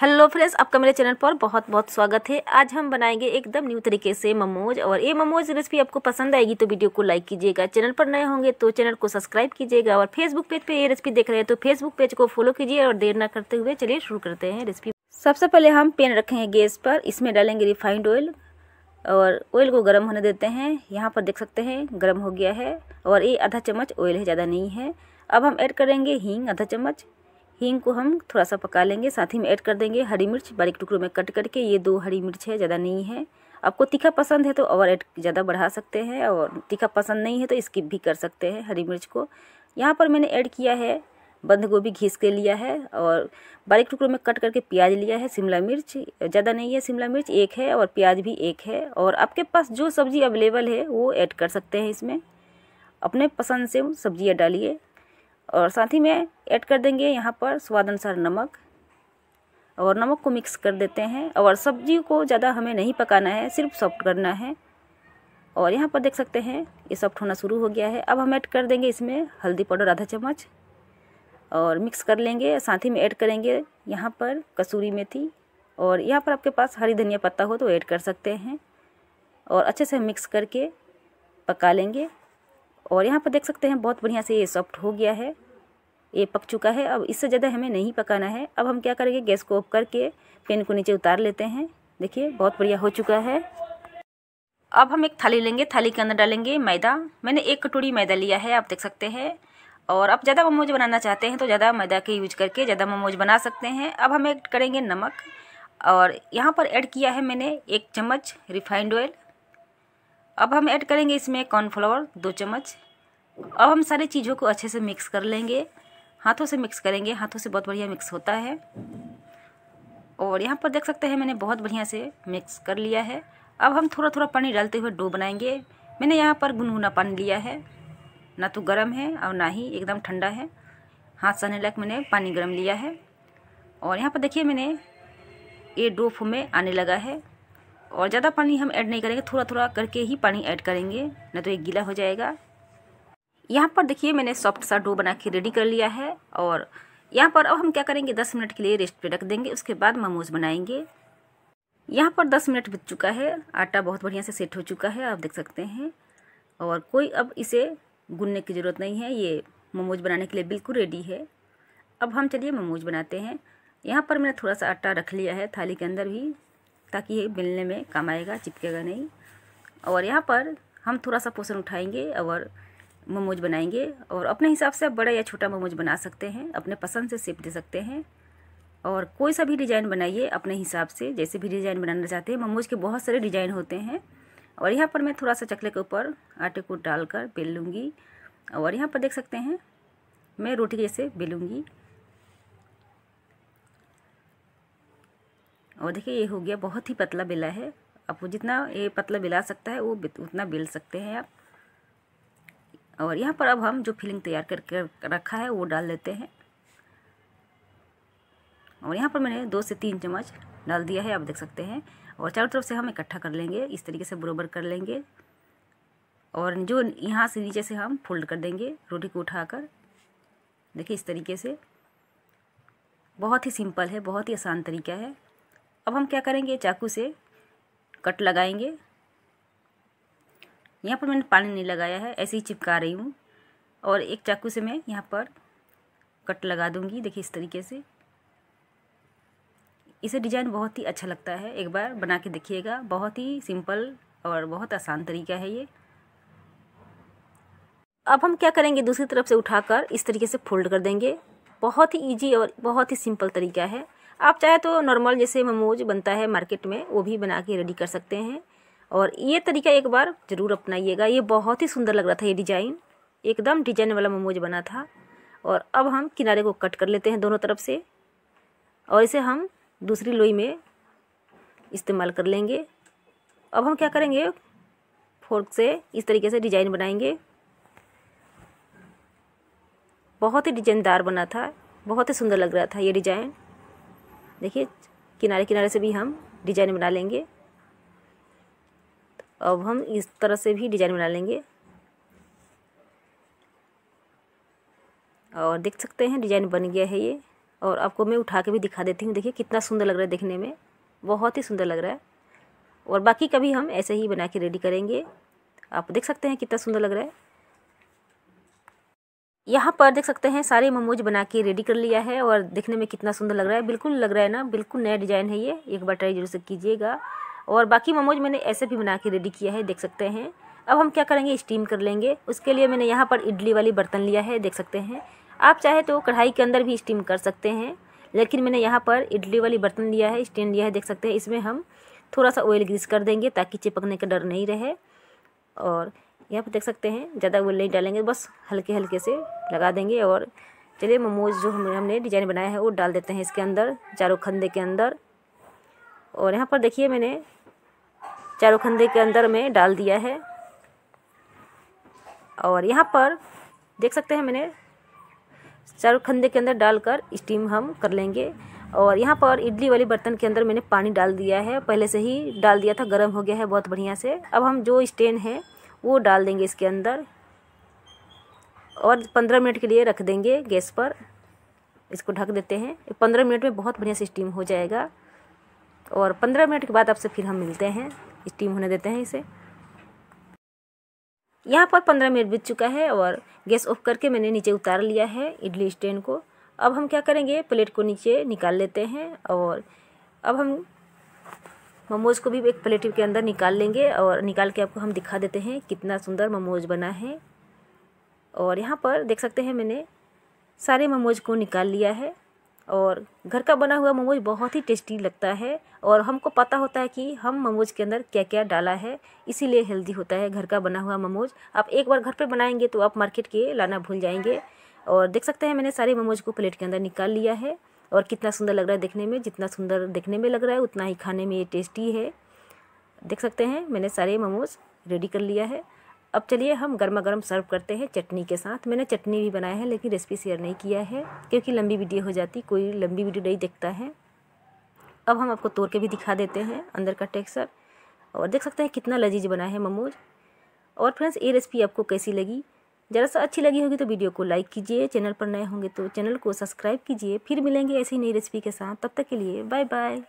hello friends आपका मेरे channel पर बहुत बहुत स्वागत है आज हम बनाएंगे एकदम न्यू तरीके से मोमोज और ये मोमोज रेसिपी आपको पसंद आएगी तो वीडियो को लाइक कीजिएगा चैनल पर नए होंगे तो चैनल को सब्सक्राइब कीजिएगा और फेसबुक पेज पे ये रेसिपी देख रहे हैं तो फेसबुक पेज को फॉलो कीजिए और देर ना करते हुए चलिए शुरू करते हैं रेसिपी सबसे पहले हम पेन रखेंगे गैस पर इसमें डालेंगे रिफाइंड ऑयल और ऑयल को गर्म होने देते हैं यहाँ पर देख सकते हैं गर्म हो गया है और ये आधा चम्मच ऑयल है ज़्यादा नहीं है अब हम ऐड करेंगे हींग आधा चम्मच हींग को हम थोड़ा सा पका लेंगे साथ ही में ऐड कर देंगे हरी मिर्च बारीक टुकड़ों में कट करके ये दो हरी मिर्च है ज़्यादा नहीं है आपको तीखा पसंद है तो और ऐड ज़्यादा बढ़ा सकते हैं और तीखा पसंद नहीं है तो स्किप भी कर सकते हैं हरी मिर्च को यहाँ पर मैंने ऐड किया है बंद गोभी घिस के लिया है और बारीक टुकड़ों में कट करके प्याज लिया है शिमला मिर्च ज़्यादा नहीं है शिमला मिर्च एक है और प्याज भी एक है और आपके पास जो सब्ज़ी अवेलेबल है वो ऐड कर सकते हैं इसमें अपने पसंद से सब्ज़ियाँ डालिए और साथ ही में ऐड कर देंगे यहाँ पर स्वाद अनुसार नमक और नमक को मिक्स कर देते हैं और सब्जी को ज़्यादा हमें नहीं पकाना है सिर्फ सॉफ्ट करना है और यहाँ पर देख सकते हैं ये सॉफ्ट होना शुरू हो गया है अब हम ऐड कर देंगे इसमें हल्दी पाउडर आधा चम्मच और मिक्स कर लेंगे साथ ही में ऐड करेंगे यहाँ पर कसूरी मेथी और यहाँ पर आपके पास हरी धनिया पत्ता हो तो ऐड कर सकते हैं और अच्छे से मिक्स करके पका लेंगे और यहाँ पर देख सकते हैं बहुत बढ़िया से ये सॉफ्ट हो गया है ये पक चुका है अब इससे ज़्यादा हमें नहीं पकाना है अब हम क्या करेंगे गैस को ऑफ करके पेन को नीचे उतार लेते हैं देखिए बहुत बढ़िया हो चुका है अब हम एक थाली लेंगे थाली के अंदर डालेंगे मैदा मैंने एक कटोरी मैदा लिया है आप देख सकते हैं और आप ज़्यादा मोमोज बनाना चाहते हैं तो ज़्यादा मैदा के यूज करके ज़्यादा मोमोज बना सकते हैं अब हम एड करेंगे नमक और यहाँ पर ऐड किया है मैंने एक चम्मच रिफाइंड ऑयल अब हम ऐड करेंगे इसमें कॉर्नफ्लावर दो चम्मच अब हम सारी चीज़ों को अच्छे से मिक्स कर लेंगे हाथों से मिक्स करेंगे हाथों से बहुत बढ़िया मिक्स होता है और यहाँ पर देख सकते हैं मैंने बहुत बढ़िया से मिक्स कर लिया है अब हम थोड़ा थोड़ा पानी डालते हुए डो बनाएंगे मैंने यहाँ पर गुनगुना पानी लिया है ना तो गर्म है और ना ही एकदम ठंडा है हाथ सहने लायक मैंने पानी गर्म लिया है और यहाँ पर देखिए मैंने ये डो फूमे आने लगा है और ज़्यादा पानी हम ऐड नहीं करेंगे थोड़ा थोड़ा करके ही पानी ऐड करेंगे ना तो ये गीला हो जाएगा यहाँ पर देखिए मैंने सॉफ्ट सा डो बना के रेडी कर लिया है और यहाँ पर अब हम क्या करेंगे दस मिनट के लिए रेस्ट पे रख देंगे उसके बाद मोमोज बनाएंगे यहाँ पर दस मिनट बीत चुका है आटा बहुत बढ़िया से सेट हो चुका है आप देख सकते हैं और कोई अब इसे गुनने की ज़रूरत नहीं है ये मोमोज बनाने के लिए बिल्कुल रेडी है अब हम चलिए मोमोज बनाते हैं यहाँ पर मैंने थोड़ा सा आटा रख लिया है थाली के अंदर भी ताकि ये मिलने में काम आएगा चिपकेगा नहीं और यहाँ पर हम थोड़ा सा पोषण उठाएंगे और मोमोज बनाएंगे और अपने हिसाब से आप बड़ा या छोटा मोमोज बना सकते हैं अपने पसंद से सेप दे सकते हैं और कोई सा भी डिज़ाइन बनाइए अपने हिसाब से जैसे भी डिज़ाइन बनाना चाहते हैं मोमोज के बहुत सारे डिज़ाइन होते हैं और यहाँ पर मैं थोड़ा सा चकले के ऊपर आटे को डालकर बेल लूँगी और यहाँ पर देख सकते हैं मैं रोटी जैसे बेलूँगी और देखिए ये हो गया बहुत ही पतला बेला है आपको जितना ये पतला बिला सकता है वो उतना बेल सकते हैं आप और यहाँ पर अब हम जो फिलिंग तैयार करके रखा है वो डाल लेते हैं और यहाँ पर मैंने दो से तीन चम्मच डाल दिया है आप देख सकते हैं और चारों तरफ से हम इकट्ठा कर लेंगे इस तरीके से बरोबर कर लेंगे और जो यहाँ से नीचे से हम फोल्ड कर देंगे रोटी को उठाकर देखिए इस तरीके से बहुत ही सिंपल है बहुत ही आसान तरीका है अब हम क्या करेंगे चाकू से कट लगाएंगे यहाँ पर मैंने पानी नहीं लगाया है ऐसे ही चिपका रही हूँ और एक चाकू से मैं यहाँ पर कट लगा दूँगी देखिए इस तरीके से इसे डिज़ाइन बहुत ही अच्छा लगता है एक बार बना के देखिएगा बहुत ही सिंपल और बहुत आसान तरीका है ये अब हम क्या करेंगे दूसरी तरफ से उठाकर इस तरीके से फोल्ड कर देंगे बहुत ही इजी और बहुत ही सिंपल तरीका है आप चाहे तो नॉर्मल जैसे ममोज बनता है मार्केट में वो भी बना के रेडी कर सकते हैं और ये तरीका एक बार ज़रूर अपनाइएगा ये बहुत ही सुंदर लग रहा था ये डिजाइन एकदम डिजाइन वाला ममोज बना था और अब हम किनारे को कट कर लेते हैं दोनों तरफ से और इसे हम दूसरी लोई में इस्तेमाल कर लेंगे अब हम क्या करेंगे फोर्क से इस तरीके से डिजाइन बनाएंगे बहुत ही डिजाइनदार बना था बहुत ही सुंदर लग रहा था ये डिजाइन देखिए किनारे किनारे से भी हम डिजाइन बना लेंगे अब हम इस तरह से भी डिजाइन बना लेंगे और देख सकते हैं डिजाइन बन गया है ये और आपको मैं उठा के भी दिखा देती हूँ देखिए कितना सुंदर लग रहा है देखने में बहुत ही सुंदर लग रहा है और बाकी कभी हम ऐसे ही बना के रेडी करेंगे आप देख सकते हैं कितना सुंदर लग रहा है यहाँ पर देख सकते हैं सारे मोमोज बना के रेडी कर लिया है और देखने में कितना सुंदर लग रहा है बिल्कुल लग रहा है ना बिल्कुल नया डिज़ाइन है ये एक बार ट्राई जरूर से कीजिएगा और बाकी मोमोज मैंने ऐसे भी बना के रेडी किया है देख सकते हैं अब हम क्या करेंगे स्टीम कर लेंगे उसके लिए मैंने यहाँ पर इडली वाली बर्तन लिया है देख सकते हैं आप चाहे तो कढ़ाई के अंदर भी स्टीम कर सकते हैं लेकिन मैंने यहाँ पर इडली वाली बर्तन लिया है स्टैंड लिया है देख सकते हैं इसमें हम थोड़ा सा ऑयल ग्रीस कर देंगे ताकि चिपकने का डर नहीं रहे और यहाँ पर देख सकते हैं ज़्यादा वो नहीं डालेंगे बस हल्के हल्के से लगा देंगे और चलिए मोमोज जो हमने हमने डिजाइन बनाया है वो डाल देते हैं इसके अंदर चारों खंदे के अंदर और यहाँ पर देखिए मैंने चारों खंदे के अंदर में डाल दिया है और यहाँ पर देख सकते हैं मैंने चारों खंदे के अंदर डालकर स्टीम हम कर लेंगे और यहाँ पर इडली वाले बर्तन के अंदर मैंने पानी डाल दिया है पहले से ही डाल दिया था गर्म हो गया है बहुत बढ़िया से अब हम जो स्टेन है वो डाल देंगे इसके अंदर और पंद्रह मिनट के लिए रख देंगे गैस पर इसको ढक देते हैं पंद्रह मिनट में बहुत बढ़िया से स्टीम हो जाएगा और पंद्रह मिनट के बाद आपसे फिर हम मिलते हैं स्टीम होने देते हैं इसे यहाँ पर पंद्रह मिनट बीत चुका है और गैस ऑफ करके मैंने नीचे उतार लिया है इडली स्टैंड को अब हम क्या करेंगे प्लेट को नीचे निकाल लेते हैं और अब हम मोमोज को भी एक प्लेट के अंदर निकाल लेंगे और निकाल के आपको हम दिखा देते हैं कितना सुंदर मोमोज बना है और यहाँ पर देख सकते हैं मैंने सारे मोमोज को निकाल लिया है और घर का बना हुआ मोमोज बहुत ही टेस्टी लगता है और हमको पता होता है कि हम मोमोज के अंदर क्या क्या डाला है इसीलिए हेल्दी होता है घर का बना हुआ ममोज आप एक बार घर पे बनाएंगे तो आप मार्केट के लाना भूल जाएंगे और देख सकते हैं मैंने सारे ममोज को प्लेट के अंदर निकाल लिया है और कितना सुंदर लग रहा है देखने में जितना सुंदर देखने में लग रहा है उतना ही खाने में ये टेस्टी है देख सकते हैं मैंने सारे मोमोज़ रेडी कर लिया है अब चलिए हम गर्मा गर्म सर्व करते हैं चटनी के साथ मैंने चटनी भी बनाया है लेकिन रेसिपी शेयर नहीं किया है क्योंकि लंबी वीडियो हो जाती कोई लंबी वीडियो नहीं देखता है अब हम आपको तोड़ के भी दिखा देते हैं अंदर का टेक्सचर और देख सकते हैं कितना लजीज बना है मोमोज़ और फ्रेंड्स ये रेसिपी आपको कैसी लगी ज़रा सा अच्छी लगी होगी तो वीडियो को लाइक कीजिए चैनल पर नए होंगे तो चैनल को सब्सक्राइब कीजिए फिर मिलेंगे ऐसी नई रेसिपी के साथ तब तक के लिए बाय बाय